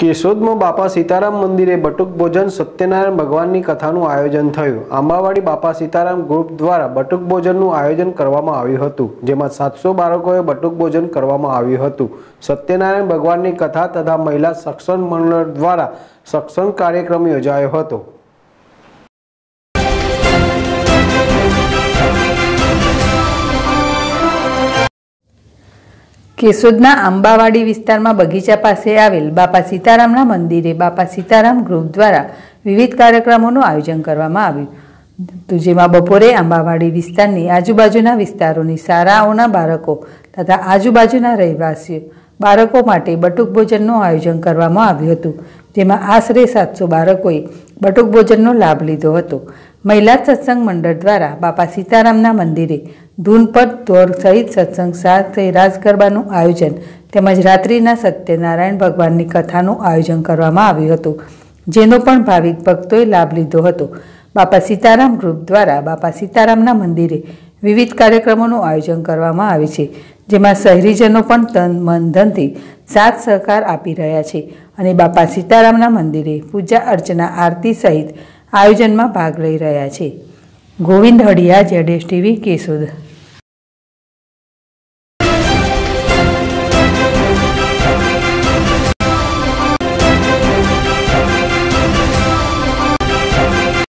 કેશોદમાં બાપા સીતારામ મંદિરે બટુક ભોજન સત્યનારાયણ ભગવાનની કથાનું આયોજન થયું આંબાવાડી બાપા સીતારામ ગ્રુપ દ્વારા બટુક ભોજનનું આયોજન કરવામાં આવ્યું હતું જેમાં સાતસો બાળકોએ બટુક ભોજન કરવામાં આવ્યું હતું સત્યનારાયણ ભગવાનની કથા તથા મહિલા સક્ષમ મંડળ દ્વારા સક્ષમ કાર્યક્રમ યોજાયો હતો કેશોદના આંબાવાડી વિસ્તારમાં બગીચા પાસે આવેલ બાપા સીતારામના મંદિરે બાપા સીતારામ ગ્રુપ દ્વારા વિવિધ કાર્યક્રમોનું આયોજન કરવામાં આવ્યું તો જેમાં બપોરે આંબાવાડી વિસ્તારની આજુબાજુના વિસ્તારોની શાળાઓના બાળકો તથા આજુબાજુના રહેવાસીઓ બાળકો માટે બટુક ભોજનનું આયોજન કરવામાં આવ્યું હતું જેમાં આશરે સાતસો બાળકોએ બટુક ભોજનનો લાભ લીધો હતો મહિલા સત્સંગ મંડળ દ્વારા બાપા સીતારામના મંદિરે ધૂનપદ દોર સહિત સત્સંગ સાથે રાસ ગરબાનું આયોજન તેમજ રાત્રિના સત્યનારાયણ ભગવાનની કથાનું આયોજન કરવામાં આવ્યું હતું જેનો પણ ભાવિક ભક્તોએ લાભ લીધો હતો બાપા સીતારામ ગ્રુપ દ્વારા બાપા સીતારામના મંદિરે વિવિધ કાર્યક્રમોનું આયોજન કરવામાં આવે છે જેમાં શહેરીજનો પણ તન મન ધનથી સાથ સહકાર આપી રહ્યા છે અને બાપા સીતારામના મંદિરે પૂજા અર્ચના આરતી સહિત આયોજનમાં ભાગ લઈ રહ્યા છે ગોવિંદ હડિયા જેડેશ ટીવી કેસુદ